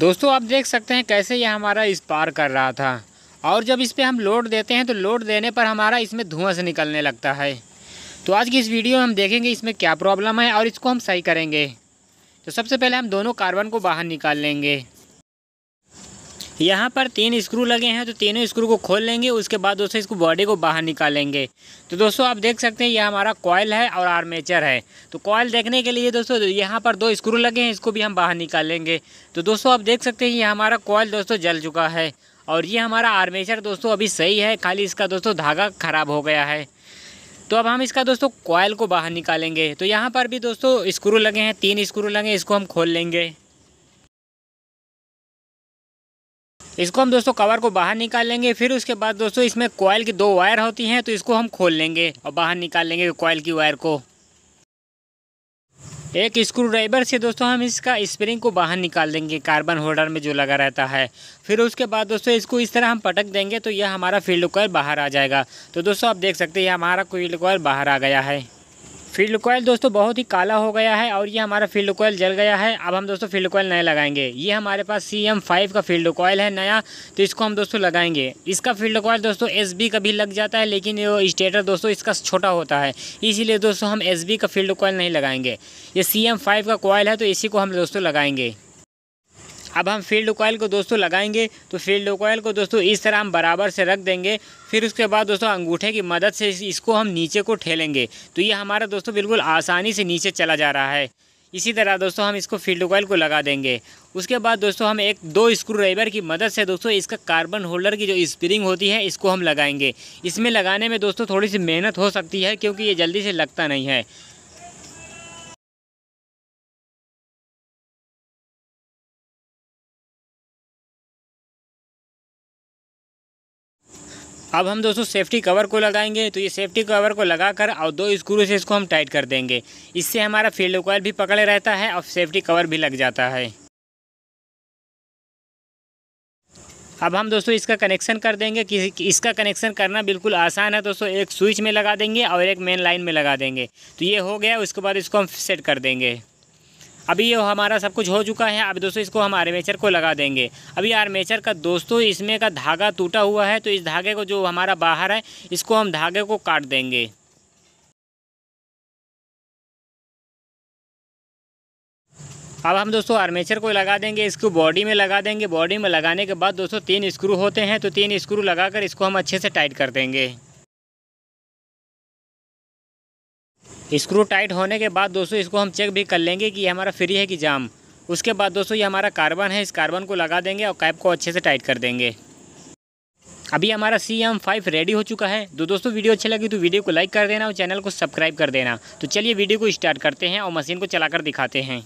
दोस्तों आप देख सकते हैं कैसे यह हमारा इस पार कर रहा था और जब इस पर हम लोड देते हैं तो लोड देने पर हमारा इसमें धुआं से निकलने लगता है तो आज की इस वीडियो में हम देखेंगे इसमें क्या प्रॉब्लम है और इसको हम सही करेंगे तो सबसे पहले हम दोनों कार्बन को बाहर निकाल लेंगे यहाँ पर तीन स्क्रू लगे हैं तो तीनों स्क्रू को खोल लेंगे उसके बाद दोस्तों इसको बॉडी को बाहर निकालेंगे तो दोस्तों आप देख सकते हैं यह हमारा कॉयल है और आर्मेचर है तो कॉयल देखने के लिए दोस्तों यहाँ पर दो स्क्रू लगे हैं इसको भी हम बाहर निकालेंगे तो दोस्तों आप देख सकते हैं यह हमारा कॉयल दोस्तों जल चुका है और ये हमारा आर्मेचर दोस्तों अभी सही है खाली इसका दोस्तों धागा ख़राब हो गया है तो अब हम इसका दोस्तों कॉयल को बाहर निकालेंगे तो यहाँ पर भी दोस्तों स्क्रू लगे हैं तीन स्क्रू लगे हैं इसको हम खोल लेंगे इसको हम दोस्तों कवर को बाहर निकाल लेंगे फिर उसके बाद दोस्तों इसमें कॉयल की दो वायर होती हैं तो इसको हम खोल लेंगे और बाहर निकाल लेंगे कॉयल की वायर को एक स्क्रू ड्राइवर से दोस्तों हम इसका स्प्रिंग को बाहर निकाल देंगे कार्बन होल्डर में जो लगा रहता है फिर उसके बाद दोस्तों इसको इस तरह हम पटक देंगे तो यह हमारा फील्ड कॉयल बाहर आ जाएगा तो दोस्तों आप देख सकते हैं हमारा फील्ड कॉयल बाहर आ गया है फील्ड कोयल दोस्तों बहुत ही काला हो गया है और ये हमारा फील्ड कोयल जल गया है अब हम दोस्तों फील्ड कोयल नया लगाएंगे ये हमारे पास सी एम फाइव का फील्ड कोयल है नया तो इसको हम दोस्तों लगाएंगे इसका फील्ड कोयल दोस्तों एस बी का भी लग जाता है लेकिन ये स्टेटर दोस्तों इसका छोटा होता है इसीलिए दोस्तों हम एस बी का फील्ड कोयल नहीं लगाएंगे ये सी एम फाइव का कोयल है तो इसी को हम दोस्तों लगाएंगे अब हम फील्ड कोयल को दोस्तों लगाएंगे तो फील्ड कोयल को दोस्तों इस तरह हम बराबर से रख देंगे फिर उसके बाद दोस्तों अंगूठे की मदद से इसको हम नीचे को ठेलेंगे तो ये हमारा दोस्तों बिल्कुल आसानी से नीचे चला जा रहा है इसी तरह दोस्तों हम इसको फील्ड कोयल को लगा देंगे उसके बाद दोस्तों हम एक दो स्क्रू ड्राइवर की मदद से दोस्तों इसका कार्बन होल्डर की जो स्प्रिंग होती है इसको हम लगाएंगे इसमें लगाने में दोस्तों थोड़ी सी मेहनत हो सकती है क्योंकि ये जल्दी से लगता नहीं है अब हम दोस्तों सेफ्टी कवर को लगाएंगे तो ये सेफ्टी कवर को लगाकर और दो स्क्रू से इसको हम टाइट कर देंगे इससे हमारा फील्ड कॉयल भी पकड़े रहता है और सेफ्टी कवर भी लग जाता है अब हम दोस्तों इसका कनेक्शन कर देंगे कि इसका कनेक्शन करना बिल्कुल आसान है दोस्तों एक स्विच में लगा देंगे और एक मेन लाइन में लगा देंगे तो ये हो गया उसके बाद इसको हम सेट कर देंगे अभी ये हमारा सब कुछ हो चुका है अब दोस्तों इसको हम आर्मेचर को लगा देंगे अभी आर्मेचर का दोस्तों इसमें का धागा टूटा हुआ है तो इस धागे को जो हमारा बाहर है इसको हम धागे को काट देंगे अब हम दोस्तों आर्मेचर को लगा देंगे इसको बॉडी में लगा देंगे बॉडी में लगाने के बाद दोस्तों तीन स्क्रू होते हैं तो तीन स्क्रू लगाकर इसको हम अच्छे से टाइट कर देंगे स्क्रू टाइट होने के बाद दोस्तों इसको हम चेक भी कर लेंगे कि ये हमारा फ्री है कि जाम उसके बाद दोस्तों ये हमारा कार्बन है इस कार्बन को लगा देंगे और कैप को अच्छे से टाइट कर देंगे अभी हमारा सी एम फाइव रेडी हो चुका है तो दोस्तों वीडियो अच्छी लगी तो वीडियो को लाइक कर देना और चैनल को सब्सक्राइब कर देना तो चलिए वीडियो को स्टार्ट करते हैं और मशीन को चलाकर दिखाते हैं